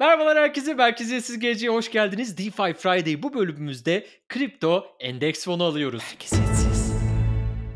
Merhabalar herkese, Merkeziyetsiz Geleceğe hoş geldiniz. DeFi Friday bu bölümümüzde kripto endeks fonu alıyoruz. Merkeziyetsiz.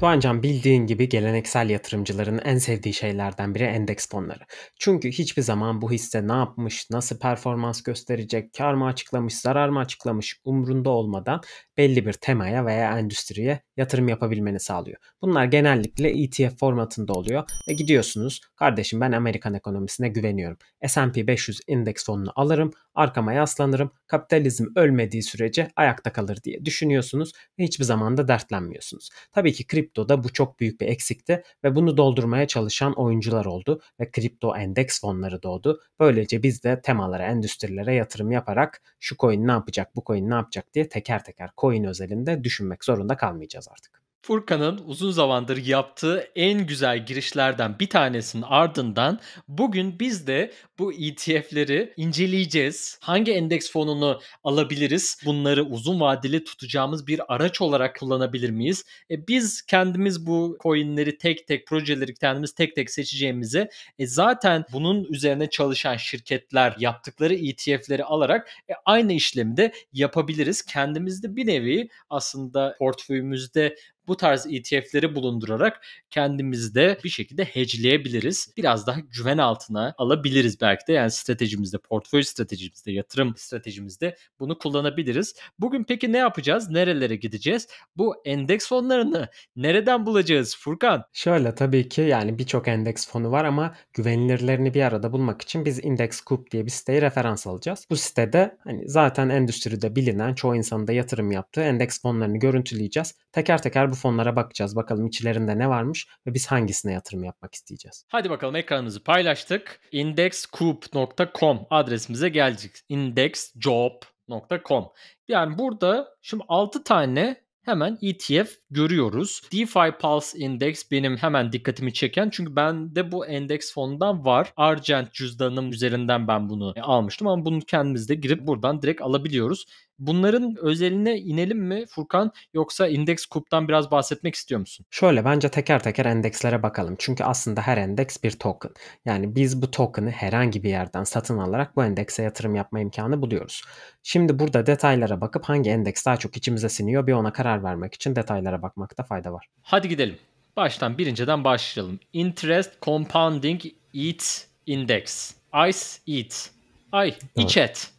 Doğancan bildiğin gibi geleneksel yatırımcıların en sevdiği şeylerden biri endeks fonları. Çünkü hiçbir zaman bu hisse ne yapmış, nasıl performans gösterecek, kar mı açıklamış, zarar mı açıklamış umrunda olmadan belli bir temaya veya endüstriye yatırım yapabilmeni sağlıyor. Bunlar genellikle ETF formatında oluyor ve gidiyorsunuz kardeşim ben Amerikan ekonomisine güveniyorum. S&P 500 endeks fonunu alırım, arkama yaslanırım, kapitalizm ölmediği sürece ayakta kalır diye düşünüyorsunuz ve hiçbir zaman da dertlenmiyorsunuz. Tabii ki kripto kriptoda bu çok büyük bir eksikti ve bunu doldurmaya çalışan oyuncular oldu ve kripto endeks fonları doğdu. Böylece biz de temalara, endüstrilere yatırım yaparak şu coin ne yapacak, bu coin ne yapacak diye teker teker coin özelinde düşünmek zorunda kalmayacağız artık. Furkan'ın uzun zamandır yaptığı en güzel girişlerden bir tanesinin ardından bugün biz de bu ETF'leri inceleyeceğiz. Hangi endeks fonunu alabiliriz? Bunları uzun vadeli tutacağımız bir araç olarak kullanabilir miyiz? E biz kendimiz bu coinleri tek tek projeleri kendimiz tek tek seçeceğimizi e zaten bunun üzerine çalışan şirketler yaptıkları ETF'leri alarak e aynı işlemi de yapabiliriz. Kendimizde bir nevi aslında portföyümüzde bu tarz ETF'leri bulundurarak kendimizde bir şekilde hedgeleyebiliriz. Biraz daha güven altına alabiliriz belki de. Yani stratejimizde, portföy stratejimizde, yatırım stratejimizde bunu kullanabiliriz. Bugün peki ne yapacağız? Nerelere gideceğiz? Bu endeks fonlarını nereden bulacağız Furkan? Şöyle tabii ki yani birçok endeks fonu var ama güvenilirlerini bir arada bulmak için biz Index IndexCoop diye bir siteye referans alacağız. Bu sitede hani zaten endüstride bilinen çoğu insanın da yatırım yaptığı endeks fonlarını görüntüleyeceğiz. Teker teker bu fonlara bakacağız. Bakalım içlerinde ne varmış ve biz hangisine yatırım yapmak isteyeceğiz. Hadi bakalım ekranımızı paylaştık. indexcoop.com adresimize geldik. indexjob.com Yani burada şimdi 6 tane hemen ETF görüyoruz. DeFi Pulse Index benim hemen dikkatimi çeken çünkü ben de bu endeks fonundan var. Argent cüzdanım üzerinden ben bunu almıştım ama bunu kendimiz de girip buradan direkt alabiliyoruz. Bunların özeline inelim mi Furkan yoksa indeks kuptan biraz bahsetmek istiyor musun? Şöyle bence teker teker endekslere bakalım. Çünkü aslında her endeks bir token. Yani biz bu token'ı herhangi bir yerden satın alarak bu endekse yatırım yapma imkanı buluyoruz. Şimdi burada detaylara bakıp hangi endeks daha çok içimize siniyor bir ona karar vermek için detaylara bakmakta fayda var. Hadi gidelim. Baştan birinciden başlayalım. Interest Compounding EAT Index. ICE EAT. Ay, evet. İçet.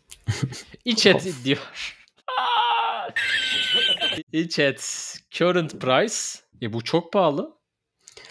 İç et diyor. İç et. Current price. E bu çok pahalı.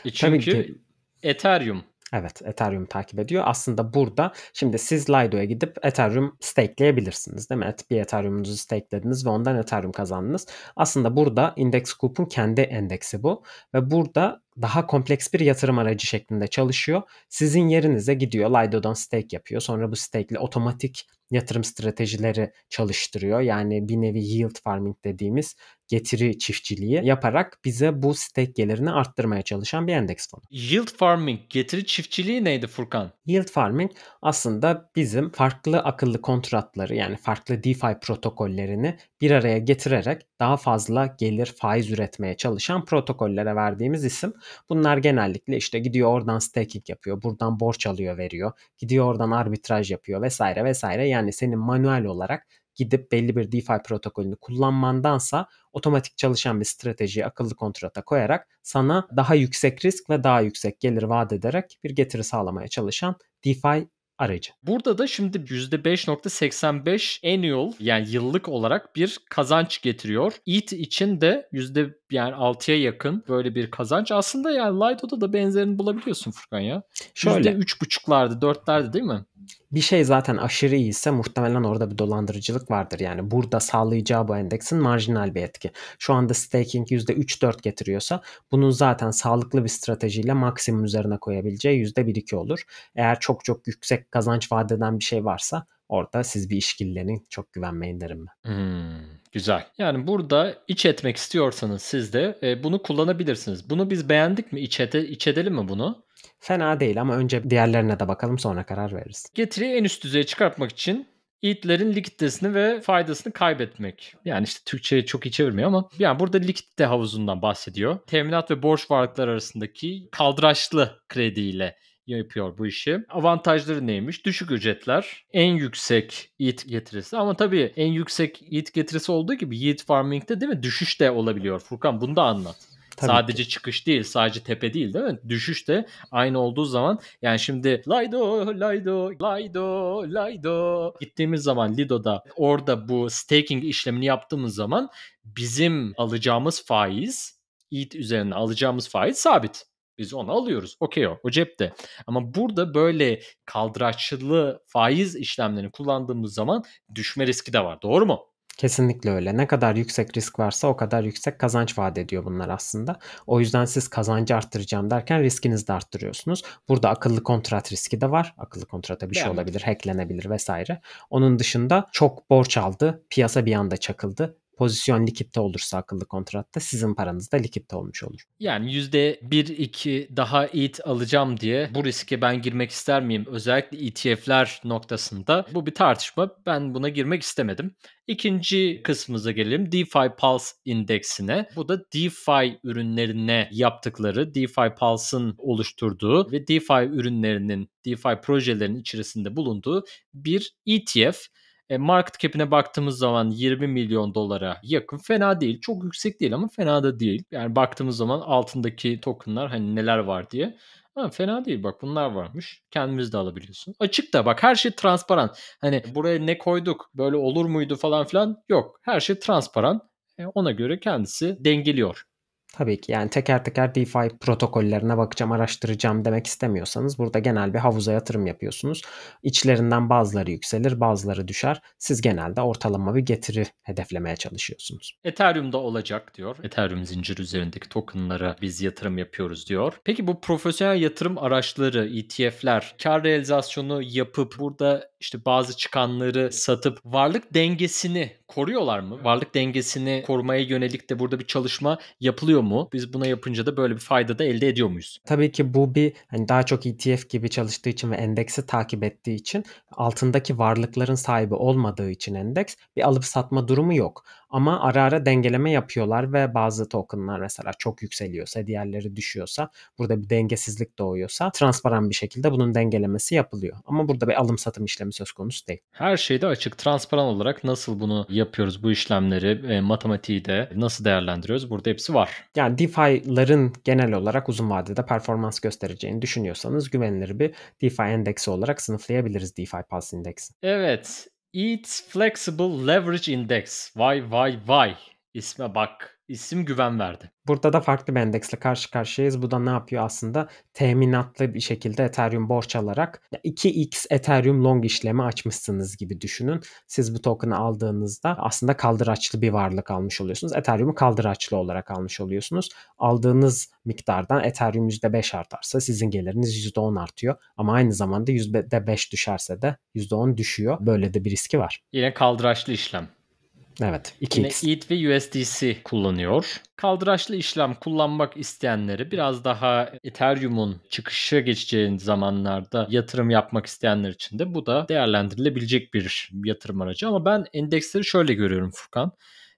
E çünkü Ethereum. Evet Ethereum takip ediyor. Aslında burada şimdi siz Lido'ya gidip Ethereum stakeleyebilirsiniz değil mi? bir Ethereum'unuzu stakelediniz ve ondan Ethereum kazandınız. Aslında burada Index Group'un kendi endeksi bu. Ve burada daha kompleks bir yatırım aracı şeklinde çalışıyor. Sizin yerinize gidiyor Lido'dan stake yapıyor. Sonra bu stake otomatik yatırım stratejileri çalıştırıyor. Yani bir nevi yield farming dediğimiz getiri çiftçiliği yaparak bize bu stake gelirini arttırmaya çalışan bir endeks fonu. Yield farming, getiri çiftçiliği neydi Furkan? Yield farming aslında bizim farklı akıllı kontratları yani farklı DeFi protokollerini bir araya getirerek daha fazla gelir faiz üretmeye çalışan protokollere verdiğimiz isim. Bunlar genellikle işte gidiyor oradan staking yapıyor, buradan borç alıyor veriyor, gidiyor oradan arbitraj yapıyor vesaire vesaire. Yani senin manuel olarak gidip belli bir DeFi protokolünü kullanmandansa otomatik çalışan bir stratejiyi akıllı kontrata koyarak sana daha yüksek risk ve daha yüksek gelir vaat ederek bir getiri sağlamaya çalışan DeFi aracı. Burada da şimdi %5.85 annual yani yıllık olarak bir kazanç getiriyor. EAT için de yüzde yani 6'ya yakın böyle bir kazanç. Aslında yani Lighto'da da benzerini bulabiliyorsun Furkan ya. Şöyle. %3.5'larda 4'lerde değil mi? bir şey zaten aşırı iyiyse muhtemelen orada bir dolandırıcılık vardır. Yani burada sağlayacağı bu endeksin marjinal bir etki. Şu anda staking %3-4 getiriyorsa bunun zaten sağlıklı bir stratejiyle maksimum üzerine koyabileceği %1-2 olur. Eğer çok çok yüksek kazanç vadeden bir şey varsa orada siz bir işkillenin çok güvenmeyin derim ben. Hmm, güzel. Yani burada iç etmek istiyorsanız siz de e, bunu kullanabilirsiniz. Bunu biz beğendik mi? İç, ede, iç edelim mi bunu? Fena değil ama önce diğerlerine de bakalım sonra karar veririz. Getiriyi en üst düzeye çıkartmak için itlerin likiditesini ve faydasını kaybetmek. Yani işte Türkçe'ye çok iyi çevirmiyor ama yani burada likidite havuzundan bahsediyor. Teminat ve borç varlıklar arasındaki kaldıraçlı krediyle yapıyor bu işi. Avantajları neymiş? Düşük ücretler, en yüksek yiğit getirisi. Ama tabii en yüksek yiğit getirisi olduğu gibi yiğit farming'de değil mi? Düşüş de olabiliyor. Furkan bunu da anlat. Tabii sadece ki. çıkış değil, sadece tepe değil değil mi? Düşüş de aynı olduğu zaman yani şimdi Lido, Lido, Lido, Lido gittiğimiz zaman Lido'da orada bu staking işlemini yaptığımız zaman bizim alacağımız faiz ETH üzerine alacağımız faiz sabit. Biz onu alıyoruz. Okey o. O cepte. Ama burada böyle kaldıraçlı faiz işlemlerini kullandığımız zaman düşme riski de var. Doğru mu? Kesinlikle öyle. Ne kadar yüksek risk varsa o kadar yüksek kazanç vaat ediyor bunlar aslında. O yüzden siz kazancı arttıracağım derken riskinizi de arttırıyorsunuz. Burada akıllı kontrat riski de var. Akıllı kontrata bir şey olabilir, hacklenebilir vesaire. Onun dışında çok borç aldı, piyasa bir anda çakıldı pozisyon likitte olursa akıllı kontratta sizin paranız da likitte olmuş olur. Yani %1-2 daha ETH alacağım diye bu riske ben girmek ister miyim? Özellikle ETF'ler noktasında bu bir tartışma. Ben buna girmek istemedim. İkinci kısmımıza gelelim. DeFi Pulse indeksine. Bu da DeFi ürünlerine yaptıkları, DeFi Pulse'ın oluşturduğu ve DeFi ürünlerinin, DeFi projelerinin içerisinde bulunduğu bir ETF. E, market cap'ine baktığımız zaman 20 milyon dolara yakın. Fena değil. Çok yüksek değil ama fena da değil. Yani baktığımız zaman altındaki tokenlar hani neler var diye. Ha, fena değil bak bunlar varmış. Kendimiz de alabiliyorsun. Açık da bak her şey transparan. Hani buraya ne koyduk böyle olur muydu falan filan yok. Her şey transparan. E, ona göre kendisi dengeliyor. Tabii ki yani teker teker DeFi protokollerine bakacağım, araştıracağım demek istemiyorsanız burada genel bir havuza yatırım yapıyorsunuz. İçlerinden bazıları yükselir, bazıları düşer. Siz genelde ortalama bir getiri hedeflemeye çalışıyorsunuz. Ethereum'da olacak diyor. Ethereum zincir üzerindeki tokenlara biz yatırım yapıyoruz diyor. Peki bu profesyonel yatırım araçları, ETF'ler kar realizasyonu yapıp burada işte bazı çıkanları satıp varlık dengesini koruyorlar mı? Varlık dengesini korumaya yönelik de burada bir çalışma yapılıyor mu? Biz buna yapınca da böyle bir fayda da elde ediyor muyuz? Tabii ki bu bir hani daha çok ETF gibi çalıştığı için ve endeksi takip ettiği için altındaki varlıkların sahibi olmadığı için endeks bir alıp satma durumu yok. Ama ara ara dengeleme yapıyorlar ve bazı tokenlar mesela çok yükseliyorsa, diğerleri düşüyorsa, burada bir dengesizlik doğuyorsa transparan bir şekilde bunun dengelemesi yapılıyor. Ama burada bir alım satım işlemi söz konusu değil. Her şeyde açık, transparan olarak nasıl bunu yapıyoruz, bu işlemleri, e, matematiği de nasıl değerlendiriyoruz? Burada hepsi var. Yani DeFi'ların genel olarak uzun vadede performans göstereceğini düşünüyorsanız güvenilir bir DeFi endeksi olarak sınıflayabiliriz DeFi Pulse indeksi. Evet, Its Flexible Leverage Index. Vay vay vay. İsme bak. isim güven verdi. Burada da farklı bir endeksle karşı karşıyayız. Bu da ne yapıyor aslında? Teminatlı bir şekilde Ethereum borç alarak 2x Ethereum long işlemi açmışsınız gibi düşünün. Siz bu token'ı aldığınızda aslında kaldıraçlı bir varlık almış oluyorsunuz. Ethereum'u kaldıraçlı olarak almış oluyorsunuz. Aldığınız miktardan Ethereum %5 artarsa sizin geliriniz %10 artıyor. Ama aynı zamanda %5 düşerse de %10 düşüyor. Böyle de bir riski var. Yine kaldıraçlı işlem. Evet. 2x. Yine ETH ve USDC kullanıyor. Kaldıraçlı işlem kullanmak isteyenleri biraz daha Ethereum'un çıkışa geçeceği zamanlarda yatırım yapmak isteyenler için de bu da değerlendirilebilecek bir yatırım aracı. Ama ben endeksleri şöyle görüyorum Furkan.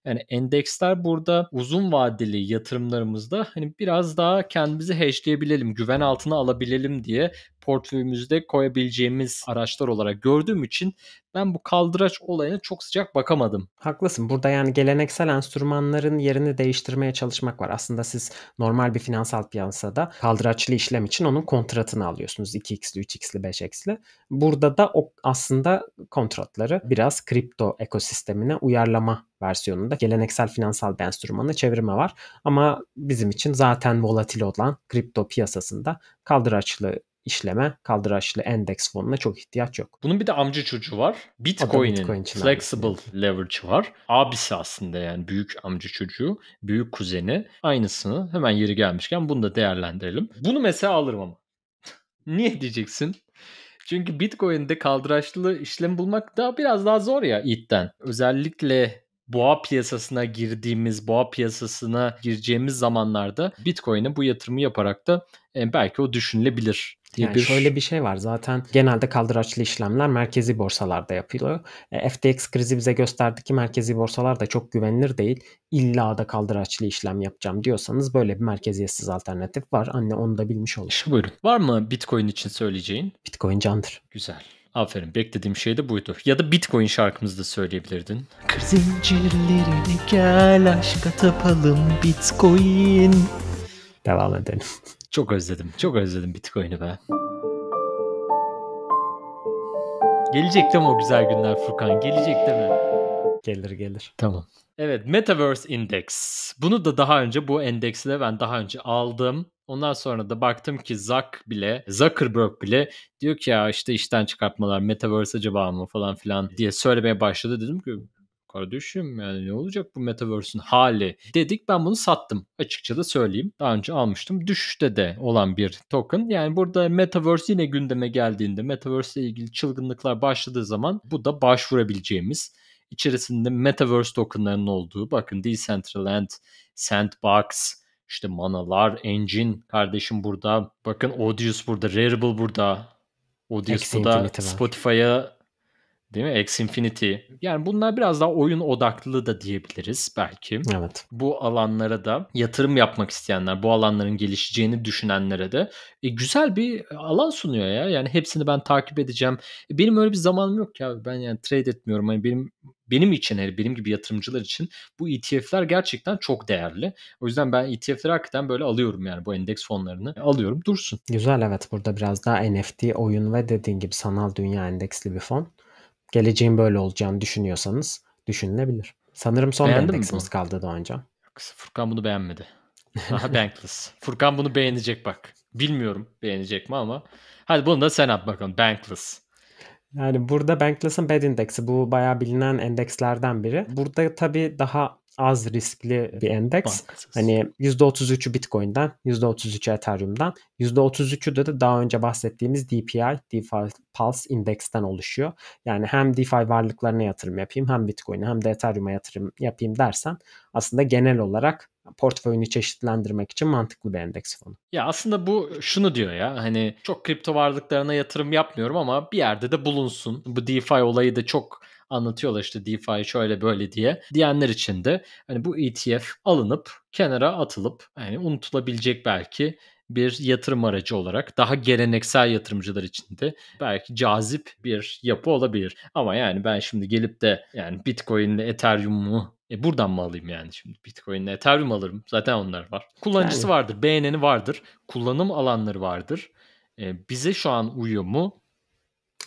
Yani endeksler burada uzun vadeli yatırımlarımızda hani biraz daha kendimizi hedgeleyebilelim, güven altına alabilelim diye portföyümüzde koyabileceğimiz araçlar olarak gördüğüm için ben bu kaldıraç olayına çok sıcak bakamadım. Haklısın. Burada yani geleneksel enstrümanların yerini değiştirmeye çalışmak var. Aslında siz normal bir finansal piyasada kaldıraçlı işlem için onun kontratını alıyorsunuz. 2x'li, 3x'li, 5x'li. Burada da o aslında kontratları biraz kripto ekosistemine uyarlama versiyonunda geleneksel finansal bir enstrümanı çevirme var. Ama bizim için zaten volatil olan kripto piyasasında kaldıraçlı işleme kaldıraçlı endeks fonuna çok ihtiyaç yok. Bunun bir de amca çocuğu var. Bitcoin'in Bitcoin flexible abi. leverage var. Abisi aslında yani büyük amca çocuğu, büyük kuzeni. Aynısını hemen yeri gelmişken bunu da değerlendirelim. Bunu mesela alırım ama. Niye diyeceksin? Çünkü Bitcoin'de kaldıraçlı işlem bulmak daha biraz daha zor ya itten, Özellikle boğa piyasasına girdiğimiz, boğa piyasasına gireceğimiz zamanlarda Bitcoin'e bu yatırımı yaparak da e, belki o düşünülebilir diye yani bir... şöyle bir şey var zaten genelde kaldıraçlı işlemler merkezi borsalarda yapılıyor. E, FTX krizi bize gösterdi ki merkezi borsalar da çok güvenilir değil. İlla da kaldıraçlı işlem yapacağım diyorsanız böyle bir merkeziyetsiz alternatif var. Anne onu da bilmiş olur. buyurun. Var mı Bitcoin için söyleyeceğin? Bitcoin candır. Güzel. Aferin. Beklediğim şey de buydu. Ya da Bitcoin şarkımızı da söyleyebilirdin. Kır zincirlerini gel aşka tapalım Bitcoin. Devam edelim. Çok özledim. Çok özledim Bitcoin'i be. Gelecek de mi o güzel günler Furkan? Gelecek de mi? Gelir gelir. Tamam. Evet Metaverse Index. Bunu da daha önce bu endeksi de ben daha önce aldım. Ondan sonra da baktım ki Zuck bile, Zuckerberg bile diyor ki ya işte işten çıkartmalar Metaverse acaba mı falan filan diye söylemeye başladı. Dedim ki kardeşim yani ne olacak bu Metaverse'ün hali dedik ben bunu sattım açıkça da söyleyeyim. Daha önce almıştım düşüşte de olan bir token yani burada Metaverse yine gündeme geldiğinde Metaverse ile ilgili çılgınlıklar başladığı zaman bu da başvurabileceğimiz içerisinde Metaverse tokenlarının olduğu bakın Decentraland, Sandbox, işte Manalar, Engine kardeşim burada. Bakın Audius burada, Rarible burada. Audius burada Spotify'a Değil mi? X Infinity. Yani bunlar biraz daha oyun odaklı da diyebiliriz belki. Evet. Bu alanlara da yatırım yapmak isteyenler, bu alanların gelişeceğini düşünenlere de e, güzel bir alan sunuyor ya. Yani hepsini ben takip edeceğim. E, benim öyle bir zamanım yok ya. Ben yani trade etmiyorum. Hani benim benim için her hani benim gibi yatırımcılar için bu ETF'ler gerçekten çok değerli. O yüzden ben ETF'leri hakikaten böyle alıyorum yani bu endeks fonlarını alıyorum dursun. Güzel evet burada biraz daha NFT oyun ve dediğin gibi sanal dünya endeksli bir fon geleceğin böyle olacağını düşünüyorsanız düşünülebilir. Sanırım son endeksimiz kaldı daha Doğancan. Furkan bunu beğenmedi. Aha Bankless. Furkan bunu beğenecek bak. Bilmiyorum beğenecek mi ama. Hadi bunu da sen at bakalım. Bankless. Yani burada Bankless'ın Bad Index'i bu bayağı bilinen endekslerden biri. Burada tabii daha az riskli bir endeks. Banksız. Hani %33'ü Bitcoin'den, %33'ü Ethereum'dan, %33'ü de, de daha önce bahsettiğimiz DPI, DeFi Pulse indeksten oluşuyor. Yani hem DeFi varlıklarına yatırım yapayım, hem Bitcoin'e hem de Ethereum'a yatırım yapayım dersen aslında genel olarak portföyünü çeşitlendirmek için mantıklı bir endeks fonu. Ya aslında bu şunu diyor ya hani çok kripto varlıklarına yatırım yapmıyorum ama bir yerde de bulunsun. Bu DeFi olayı da çok anlatıyorlar işte DeFi şöyle böyle diye diyenler için de hani bu ETF alınıp kenara atılıp yani unutulabilecek belki bir yatırım aracı olarak daha geleneksel yatırımcılar için de belki cazip bir yapı olabilir. Ama yani ben şimdi gelip de yani Bitcoin Bitcoin'le Ethereum'u e buradan mı alayım yani şimdi Bitcoin Bitcoin'le Ethereum alırım. Zaten onlar var. Kullanıcısı vardır, beğeneni vardır, kullanım alanları vardır. E bize şu an uyuyor mu?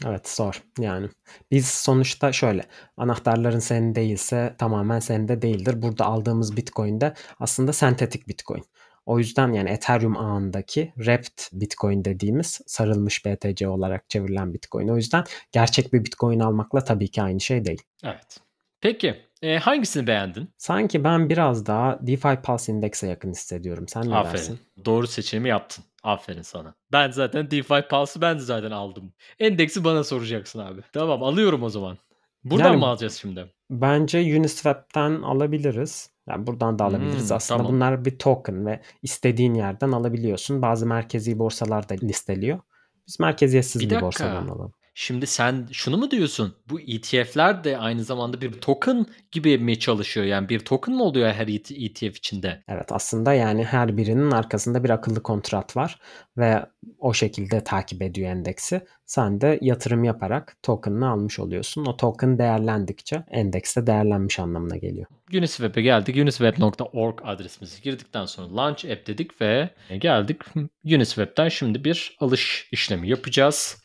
Evet zor yani. Biz sonuçta şöyle anahtarların senin değilse tamamen sende değildir. Burada aldığımız bitcoin de aslında sentetik bitcoin. O yüzden yani Ethereum ağındaki Wrapped Bitcoin dediğimiz sarılmış BTC olarak çevrilen Bitcoin. O yüzden gerçek bir Bitcoin almakla tabii ki aynı şey değil. Evet. Peki e, hangisini beğendin? Sanki ben biraz daha DeFi Pulse Index'e yakın hissediyorum. Sen ne Aferin. dersin? Doğru seçimi yaptın. Aferin sana. Ben zaten DeFi Pulse'ı ben zaten aldım. Endeksi bana soracaksın abi. Tamam alıyorum o zaman. Buradan yani, mı alacağız şimdi? Bence Uniswap'ten alabiliriz. Yani buradan da alabiliriz. Hmm, Aslında tamam. bunlar bir token ve istediğin yerden alabiliyorsun. Bazı merkezi borsalar da listeliyor. Biz merkeziyetsiz bir, bir borsadan alalım. Şimdi sen şunu mu diyorsun? Bu ETF'ler de aynı zamanda bir token gibi mi çalışıyor? Yani bir token mı oluyor her ETF e içinde? Evet aslında yani her birinin arkasında bir akıllı kontrat var ve o şekilde takip ediyor endeksi. Sen de yatırım yaparak token'ını almış oluyorsun. O token değerlendikçe endekste de değerlenmiş anlamına geliyor. Unisweb'e geldik. Unisweb.org adresimizi girdikten sonra Launch App dedik ve geldik Unisweb'den şimdi bir alış işlemi yapacağız.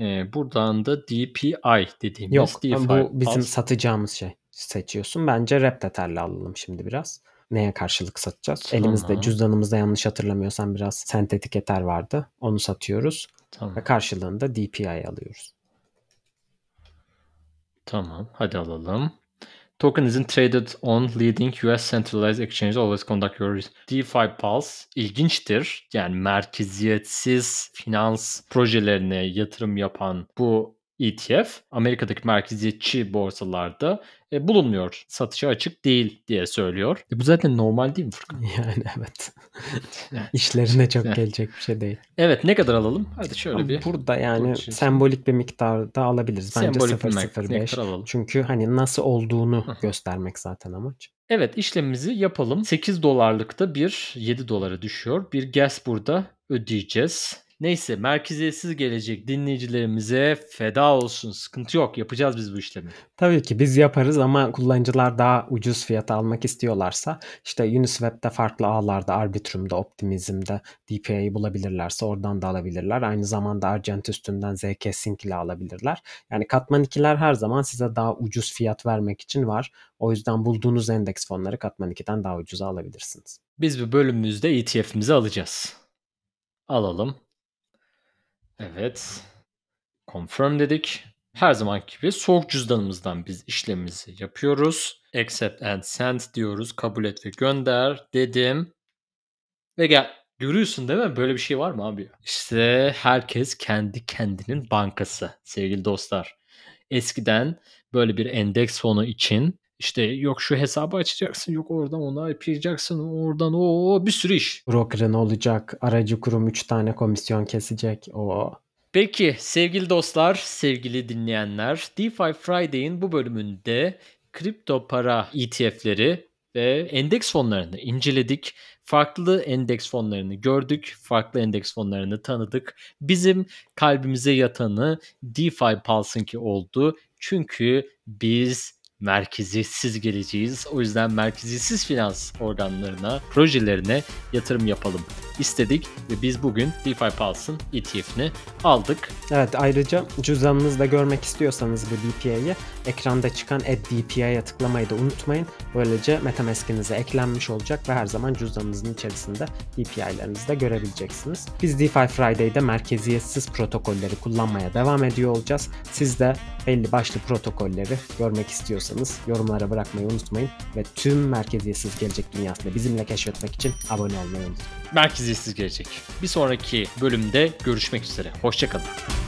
E, buradan da DPI dediğimiz Yok, DeFi. bu bizim Pulse. satacağımız şey. Seçiyorsun. Bence rap Tether'le alalım şimdi biraz. Neye karşılık satacağız? Tamam. Elimizde cüzdanımızda yanlış hatırlamıyorsam biraz sentetik Ether vardı. Onu satıyoruz. Tamam. Ve karşılığında DPI alıyoruz. Tamam. Hadi alalım. Token isn't traded on leading US centralized exchanges. Always conduct your DeFi Pulse ilginçtir. Yani merkeziyetsiz finans projelerine yatırım yapan bu ETF Amerika'daki merkeziyetçi borsalarda e, bulunmuyor. Satışa açık değil diye söylüyor. E, bu zaten normal değil mi Furkan? Yani evet. İşlerine çok gelecek bir şey değil. Evet ne kadar alalım? Hadi şöyle bir. Burada yani Dur, sembolik bir miktarda alabiliriz. Bence 0.05. Çünkü hani nasıl olduğunu göstermek zaten amaç. Evet işlemimizi yapalım. 8 dolarlıkta bir 7 dolara düşüyor. Bir gas burada ödeyeceğiz. Neyse merkeziyetsiz gelecek dinleyicilerimize feda olsun. Sıkıntı yok yapacağız biz bu işlemi. Tabii ki biz yaparız ama kullanıcılar daha ucuz fiyata almak istiyorlarsa işte Uniswap'te farklı ağlarda Arbitrum'da Optimizm'de DPA'yı bulabilirlerse oradan da alabilirler. Aynı zamanda Argent üstünden ZK Sync ile alabilirler. Yani katman ikiler her zaman size daha ucuz fiyat vermek için var. O yüzden bulduğunuz endeks fonları katman 2'den daha ucuza alabilirsiniz. Biz bu bölümümüzde ETF'imizi alacağız. Alalım. Evet. Confirm dedik. Her zamanki gibi soğuk cüzdanımızdan biz işlemimizi yapıyoruz. Accept and send diyoruz. Kabul et ve gönder dedim. Ve gel. Görüyorsun değil mi? Böyle bir şey var mı abi? İşte herkes kendi kendinin bankası sevgili dostlar. Eskiden böyle bir endeks fonu için işte yok şu hesabı açacaksın, yok oradan onu yapacaksın, oradan o bir sürü iş. brokerin olacak, aracı kurum 3 tane komisyon kesecek. o. Peki sevgili dostlar, sevgili dinleyenler, DeFi Friday'in bu bölümünde kripto para ETF'leri ve endeks fonlarını inceledik. Farklı endeks fonlarını gördük, farklı endeks fonlarını tanıdık. Bizim kalbimize yatanı DeFi Pulse'ınki oldu. Çünkü biz merkeziyetsiz geleceğiz. O yüzden merkeziyetsiz finans organlarına, projelerine yatırım yapalım istedik ve biz bugün DeFi Pulse'ın ETF'ini aldık. Evet ayrıca cüzdanınızda görmek istiyorsanız bu DPI'yi ekranda çıkan Add DPI'ye tıklamayı da unutmayın. Böylece MetaMask'inize eklenmiş olacak ve her zaman cüzdanınızın içerisinde DPI'lerinizi de görebileceksiniz. Biz DeFi Friday'de merkeziyetsiz protokolleri kullanmaya devam ediyor olacağız. Siz de belli başlı protokolleri görmek istiyorsanız düşünüyorsanız yorumlara bırakmayı unutmayın ve tüm merkeziyetsiz gelecek dünyasında bizimle keşfetmek için abone olmayı unutmayın. Merkeziyetsiz gelecek. Bir sonraki bölümde görüşmek üzere. Hoşçakalın.